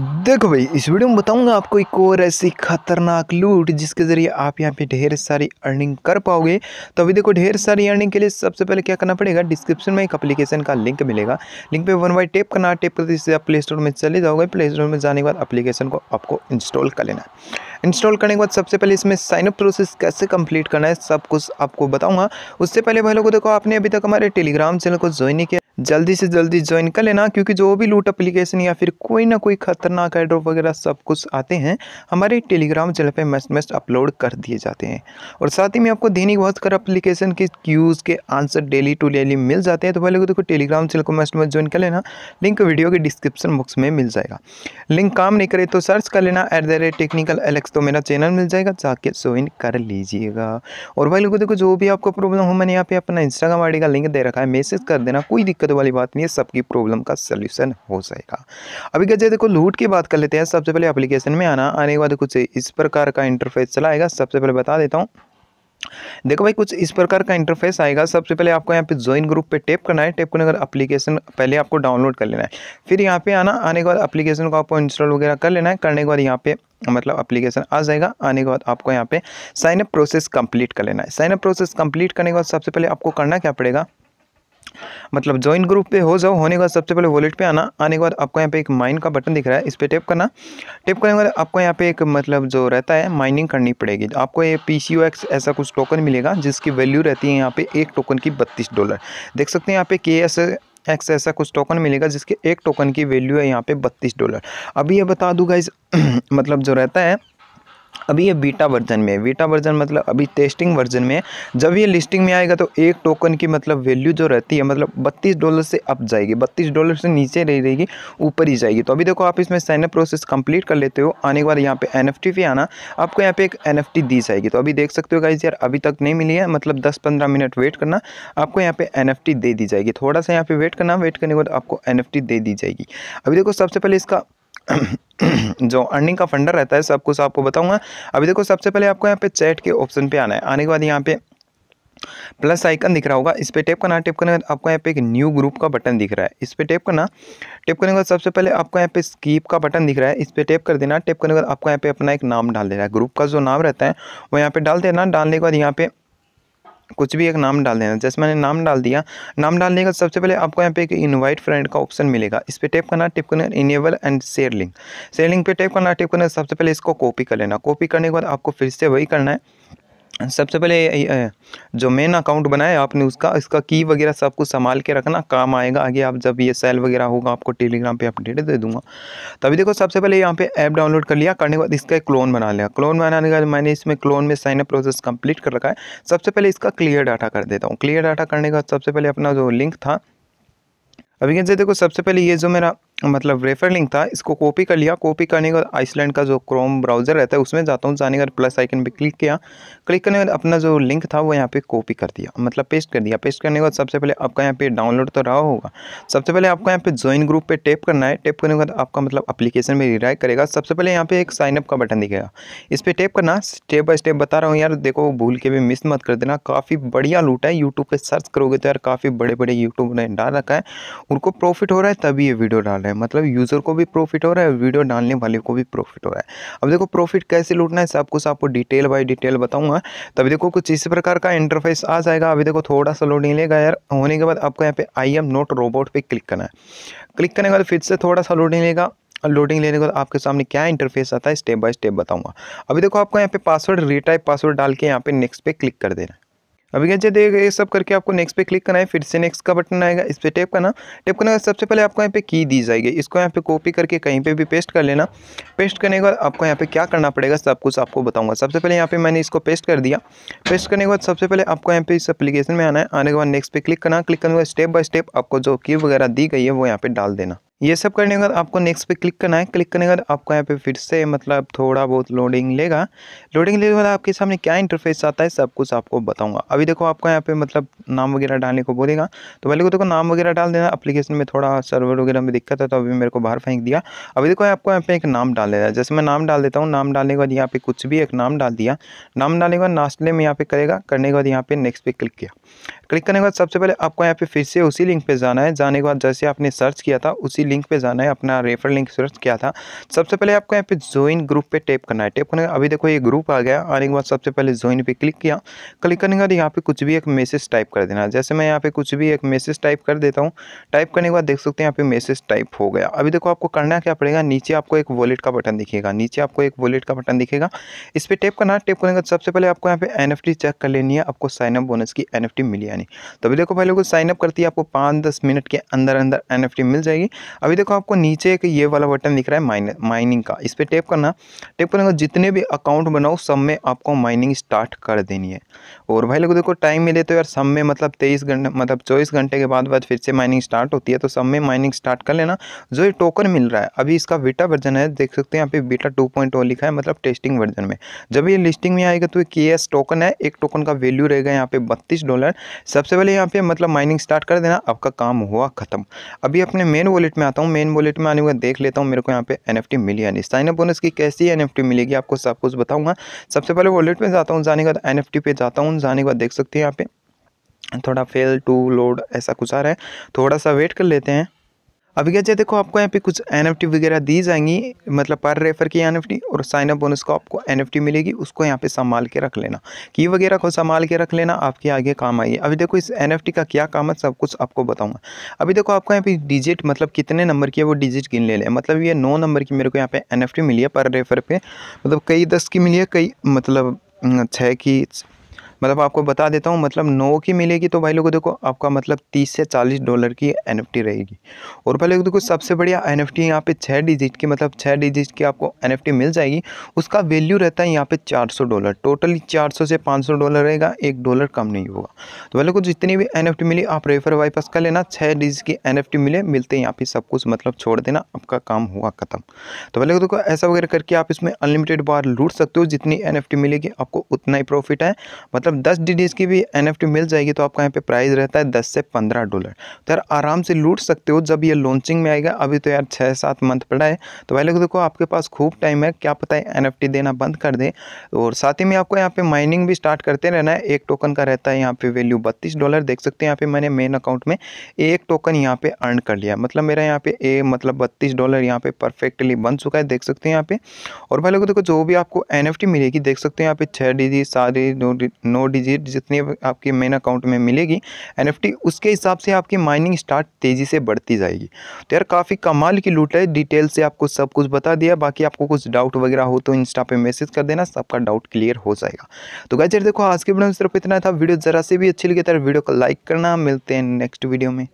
देखो भाई इस वीडियो में बताऊंगा आपको एक और ऐसी खतरनाक लूट जिसके ज़रिए आप यहाँ पे ढेर सारी अर्निंग कर पाओगे तो अभी देखो ढेर सारी अर्निंग के लिए सबसे पहले क्या करना पड़ेगा डिस्क्रिप्शन में एक अप्लीकेशन का लिंक मिलेगा लिंक पे वन बाई टेप करना टेप करते इससे आप प्ले स्टोर में चले जाओगे प्ले स्टोर में जाने के बाद अप्लीकेशन को आपको इंस्टॉल कर लेना है इंस्टॉल करने के बाद सबसे पहले इसमें अप प्रोसेस कैसे कंप्लीट करना है सब कुछ आपको बताऊँगा उससे पहले भाई लोगों देखो आपने अभी तक हमारे टेलीग्राम चैनल को ज्वाइन नहीं किया जल्दी से जल्दी ज्वाइन कर लेना क्योंकि जो भी लूट अप्लीकेशन या फिर कोई ना कोई खतरनाक एड्रॉप वगैरह सब कुछ आते हैं हमारे टेलीग्राम चैनल पर मेस्ट मेस्ट अपलोड कर दिए जाते हैं और साथ ही में आपको दैनिक भास्कर अप्लीकेशन के क्यूज़ के आंसर डेली टू डेली मिल जाते हैं तो पहले तो को देखो टेलीग्राम चैनल को मस्ट मेस्ट ज्वाइन कर लेना लिंक वीडियो के डिस्क्रिप्शन बॉक्स में मिल जाएगा लिंक काम नहीं करे तो सर्च कर लेना at the rate technical Alex तो मेरा चैनल मिल जाएगा जाके ज्वाइन कर लीजिएगा और भाई लोगों देखो जो भी आपको प्रॉब्लम हो मैंने यहाँ पे अपना इंस्टाग्राम आई का लिंक दे रखा है मैसेज कर देना कोई दिक्कत दिक्कत वाली बात नहीं है सबकी प्रॉब्लम का सलूशन हो जाएगा अभी कैसे देखो लूट की बात कर लेते हैं सबसे पहले एप्लीकेशन में आना आने के बाद कुछ इस प्रकार का इंटरफेस चलाएगा सबसे पहले बता देता हूँ देखो भाई कुछ इस प्रकार का इंटरफेस आएगा सबसे पहले आपको यहाँ पे ज्वाइन ग्रुप पे टैप करना है टैप करने के बाद एप्लीकेशन पहले आपको डाउनलोड कर लेना है फिर यहाँ पे आना आने के बाद एप्लीकेशन को आपको इंस्टॉल वगैरह कर लेना है करने के बाद यहाँ पे मतलब एप्लीकेशन आ जाएगा आने के बाद आपको यहाँ पे साइनअप प्रोसेस कंप्लीट कर लेना है साइनअप प्रोसेस कंप्लीट करने के बाद सबसे पहले आपको करना क्या पड़ेगा मतलब ज्वाइन ग्रुप पे हो जाओ होने के बाद सबसे पहले वॉलेट पे आना आने के बाद आपको यहाँ पे एक माइन का बटन दिख रहा है इस पर टेप करना टेप करने के बाद आपको यहाँ पे एक मतलब जो रहता है माइनिंग करनी पड़ेगी आपको ये पी ऐसा कुछ टोकन मिलेगा जिसकी वैल्यू रहती है यहाँ पे एक टोकन की बत्तीस डॉलर देख सकते हैं यहाँ पे के एक्स ऐसा कुछ टोकन मिलेगा जिसके एक टोकन की वैल्यू है यहाँ पे बत्तीस डॉलर अभी ये बता दूँगा इस मतलब जो रहता है अभी ये बीटा वर्जन में है बीटा वर्जन मतलब अभी टेस्टिंग वर्जन में है जब ये लिस्टिंग में आएगा तो एक टोकन की मतलब वैल्यू जो रहती है मतलब बत्तीस डॉलर से अप जाएगी बत्तीस डॉलर से नीचे रह रहेगी ऊपर ही जाएगी तो अभी देखो आप इसमें साइनअप प्रोसेस कंप्लीट कर लेते हो आने के बाद यहाँ पे एन पे आना आपको यहाँ पे एक एन दी जाएगी तो अभी देख सकते हो गाइज यार अभी तक नहीं मिली है मतलब दस पंद्रह मिनट वेट करना आपको यहाँ पे एन दे दी जाएगी थोड़ा सा यहाँ पे वेट करना वेट करने के बाद आपको एन दे दी जाएगी अभी देखो सबसे पहले इसका जो अर्निंग का फंडर रहता है सब कुछ आपको बताऊंगा अभी देखो सबसे पहले आपको यहाँ पे चैट के ऑप्शन पे आना है आने के बाद यहाँ पे प्लस आइकन दिख रहा होगा इस पर टैप करना टेप करने के बाद आपको यहाँ पे एक न्यू ग्रुप का बटन दिख रहा है इस पर टैप करना टेप करने के बाद सबसे पहले आपको यहाँ पे स्कीप का बटन दिख रहा है इस पर टेप कर देना टेप करने के बाद आपको यहाँ पे अपना एक नाम डाल देना है ग्रुप का जो नाम रहता है वो यहाँ पे डाल देना डालने के बाद यहाँ पे कुछ भी एक नाम डाल देना जैसे मैंने नाम डाल दिया नाम डालने का सबसे पहले आपको यहाँ पे एक इनवाइट फ्रेंड का ऑप्शन मिलेगा इस पर टैप करना टिप करना enable and share link share link पे टैप करना टिप करना सबसे पहले इसको कॉपी कर लेना कॉपी करने के बाद आपको फिर से वही करना है सबसे पहले जो मेन अकाउंट बनाया आपने उसका इसका की वगैरह सब कुछ संभाल के रखना काम आएगा आगे आप जब ये सेल वगैरह होगा आपको टेलीग्राम पे अपडेट दे दूंगा तभी देखो सबसे पहले यहाँ पे ऐप डाउनलोड कर लिया करने के बाद इसका क्लोन बना लिया क्लोन बनाने के बाद मैंने इसमें क्लोन में साइन अप प्रोसेस कंप्लीट कर रखा है सबसे पहले इसका क्लियर डाटा कर देता हूँ क्लियर डाटा करने के बाद सबसे पहले अपना जो लिंक था अभी कैसे देखो सबसे पहले ये जो मेरा मतलब रेफर लिंक था इसको कॉपी कर लिया कॉपी करने के बाद आइसलैंड का जो क्रोम ब्राउज़र रहता है उसमें जाता हूँ जाने के बाद प्लस आइकन पे क्लिक किया क्लिक करने के बाद अपना जो लिंक था वो यहाँ पे कॉपी कर दिया मतलब पेस्ट कर दिया पेस्ट करने के बाद सबसे पहले आपका यहाँ पे डाउनलोड तो रहा होगा सबसे पहले आपको यहाँ पे ज्वाइन ग्रुप पर टैप करना है टैप करने के बाद आपका मतलब अप्लीकेशन में रिराइ करेगा सबसे पहले यहाँ पे एक साइनअप का बटन दिखेगा इस पर टेप करना स्टेप बाय स्टेप बता रहा हूँ यार देखो भूल के भी मिस मत कर देना काफ़ी बढ़िया लूट है यूट्यूब पर सर्च करोगे तो यार काफ़ी बड़े बड़े यूट्यूब ने डाल रखा है उनको प्रॉफिट हो रहा है तभी ये वीडियो डाल रहा है मतलब यूज़र को भी प्रॉफिट हो रहा है वीडियो डालने वाले को भी प्रॉफिट हो रहा है अब देखो प्रॉफिट कैसे लूटना है सब कुछ आपको डिटेल बाई डिटेल बताऊँगा तभी देखो कुछ इस प्रकार का इंटरफेस आ जाएगा अभी देखो थोड़ा सा लोडिंग लेगा यार होने के बाद आपको यहाँ पे आई एम नोट रोबोट पर क्लिक करना है क्लिक करने के बाद फिर से थोड़ा सा लोडिंग लेगा लोडिंग लेने के बाद आपके सामने क्या इंटरफेस आता है स्टेप बाय स्टेप बताऊंगा अभी देखो आपको यहाँ पे पासवर्ड रीटाइप पासवर्ड डाल के यहाँ पे नेक्स्ट पे क्लिक कर देना अभी कैसे देखिए ये सब करके आपको नेक्स्ट पे क्लिक करना है फिर से नेक्स्ट का बटन आएगा इस पर टेप करना टेप करने का सबसे पहले आपको यहाँ पे की दी जाएगी इसको यहाँ पे कॉपी करके कहीं पे भी पेस्ट कर लेना पेस्ट करने के बाद आपको यहाँ पे क्या करना पड़ेगा सब कुछ आपको बताऊंगा सबसे पहले यहाँ पे मैंने इसको पेस्ट कर दिया पेस्ट करने के बाद सबसे पहले आपको यहाँ पे इस अपलीकेशन में आना है आने के बाद नेक्स्ट पे क्लिक करना क्लिक करने के बाद स्टेप बाय स्टेप आपको जो की वगैरह दी गई है वो यहाँ पर डाल देना ये सब करने के बाद आपको नेक्स्ट पे क्लिक करना है क्लिक करने के बाद आपको यहाँ पे फिर से मतलब थोड़ा बहुत लोडिंग लेगा लोडिंग लेने के बाद आपके सामने क्या इंटरफेस आता है सब कुछ आपको बताऊंगा अभी देखो आपको यहाँ पे मतलब नाम वगैरह डालने को बोलेगा तो पहले को देखो नाम वगैरह डाल देना अप्लीकेशन में थोड़ा सर्वर वगैरह में दिक्कत है तो अभी मेरे को बाहर फेंक दिया अभी देखो आपको यहाँ पे एक नाम डाल देना जैसे मैं नाम डाल देता हूँ नाम डालने के बाद यहाँ पे कुछ भी एक नाम डाल दिया नाम डालने के बाद नास्टले में यहाँ पे करेगा करने के बाद यहाँ पे नेक्स्ट पे क्लिक किया क्लिक करने के बाद सबसे पहले आपको यहाँ पे फिर से उसी लिंक पर जाना है जाने के बाद जैसे आपने सर्च किया था उसी लिंक पे जाना है अपना रेफर लिंक सर्च किया था सबसे पहले आपको यहाँ पे ज्वाइन ग्रुप पे टैप करना है टैप करने अभी देखो ये ग्रुप आ गया आने के बाद सबसे पहले ज्वाइन पे क्लिक किया क्लिक करने के बाद यहाँ पे कुछ भी एक मैसेज टाइप कर देना जैसे मैं यहाँ पे कुछ भी एक मैसेज टाइप कर देता हूँ टाइप करने के बाद देख सकते हैं यहाँ पे मैसेज टाइप हो गया अभी देखो आपको करना क्या पड़ेगा नीचे आपको एक वॉलेट का बटन दिखेगा नीचे आपको एक वॉलेट का बटन दिखेगा इस पर टैप करना टैप करने के बाद सबसे पहले आपको यहाँ पे एन चेक कर लेनी है आपको साइनअप बोनस की एन एफ मिली यानी तो अभी देखो पहले को साइनअप करती है आपको पाँच दस मिनट के अंदर अंदर एन मिल जाएगी अभी देखो आपको नीचे एक ये वाला बटन दिख रहा है माइन माइनिंग का इस पर टेप करना टेप करने का जितने भी अकाउंट बनाओ सब में आपको माइनिंग स्टार्ट कर देनी है और भाई लोग देखो टाइम मिले तो यार सब में मतलब तेईस घंटे मतलब चौबीस घंटे के बाद बाद फिर से माइनिंग स्टार्ट होती है तो सब में माइनिंग स्टार्ट कर लेना जो ये टोकन मिल रहा है अभी इसका बीटा वर्जन है देख सकते हैं यहाँ पे बीटा टू पॉइंट लिखा है मतलब टेस्टिंग वर्जन में जब ये लिस्टिंग में आएगा तो के टोकन है एक टोकन का वैल्यू रहेगा यहाँ पे बत्तीस डॉलर सबसे पहले यहाँ पे मतलब माइनिंग स्टार्ट कर देना आपका काम हुआ खत्म अभी अपने मेन वॉलेट में में आता हूँ मेन वॉलेट में आने के बाद देख लेता हूँ मेरे को यहाँ पे एन एफ मिली यानी साइन अप बोनस की कैसी एन एफ मिलेगी आपको सब कुछ बताऊँगा सबसे पहले वॉलेट में जाता हूँ जाने के बाद एन एफ पे जाता हूँ जाने के बाद देख सकते हैं यहाँ पे थोड़ा फेल टू लोड ऐसा कुछ आ रहा है थोड़ा सा वेट कर लेते हैं अभी क्या देखो आपको यहाँ पे कुछ एन वगैरह दी जाएंगी मतलब पर रेफर की एन और साइन अप बोनस को आपको एन मिलेगी उसको यहाँ पे संभाल के रख लेना की वगैरह को संभाल के रख लेना आपके आगे काम आएगी अभी देखो इस एन का क्या काम है सब कुछ आपको बताऊँगा अभी देखो आपको यहाँ पे डिजिट मतलब कितने नंबर की है वो डिजिट गिन ले लें मतलब ये नौ नंबर की मेरे को यहाँ पे एन मिली है पर रेफर पर मतलब कई दस की मिली है कई मतलब हम्म, छः की मतलब आपको बता देता हूँ मतलब नो की मिलेगी तो भाई लोगों देखो आपका मतलब तीस से चालीस डॉलर की एन रहेगी और भाई लोग देखो सबसे बढ़िया एन एफ यहाँ पे छः डिजिट की मतलब छः डिजिट की आपको एन मिल जाएगी उसका वैल्यू रहता है यहाँ पे चार डॉलर टोटली चार से पाँच डॉलर रहेगा एक डॉलर कम नहीं होगा तो भाई लोग जितनी भी एन मिली आप रेफर वाइपस कर लेना छः डिजिट की एन मिले मिलते यहाँ पे सब कुछ मतलब छोड़ देना आपका काम हुआ ख़त्म तो पहले देखो ऐसा वगैरह करके आप इसमें अनलिमिटेड बार लूट सकते हो जितनी एन मिलेगी आपको उतना ही प्रॉफिट है मतलब मतलब दस डी की भी एन मिल जाएगी तो आपका यहाँ पे प्राइस रहता है दस से पंद्रह डॉलर तो यार आराम से लूट सकते हो जब ये लॉन्चिंग में आएगा अभी तो यार छः सात मंथ पड़ा है तो भाई लोग देखो आपके पास खूब टाइम है क्या पता है एन देना बंद कर दे और साथ ही में आपको यहाँ पे माइनिंग भी स्टार्ट करते रहना है एक टोकन का रहता है यहाँ पे वैल्यू बत्तीस डॉलर देख सकते हैं यहाँ पे मैंने मेन अकाउंट में एक टोकन यहाँ पे अर्न कर लिया मतलब मेरा यहाँ पे ए मतलब बत्तीस डॉलर यहाँ पे परफेक्टली बन चुका है देख सकते हैं यहाँ पे और भाई लोग देखो जो भी आपको एन मिलेगी देख सकते हैं यहाँ पे छः डी जी सात डी नौ डिजिट जितनी आपके मेन अकाउंट में मिलेगी एन उसके हिसाब से आपकी माइनिंग स्टार्ट तेज़ी से बढ़ती जाएगी तो यार काफ़ी कमाल की लूट है डिटेल से आपको सब कुछ बता दिया बाकी आपको कुछ डाउट वगैरह हो तो इंस्टा पे मैसेज कर देना सबका डाउट क्लियर हो जाएगा तो गाइस देखो आज के वीडियो में सिर्फ इतना था वीडियो ज़रा से भी अच्छी लगी तरह वीडियो को लाइक करना मिलते हैं नेक्स्ट वीडियो में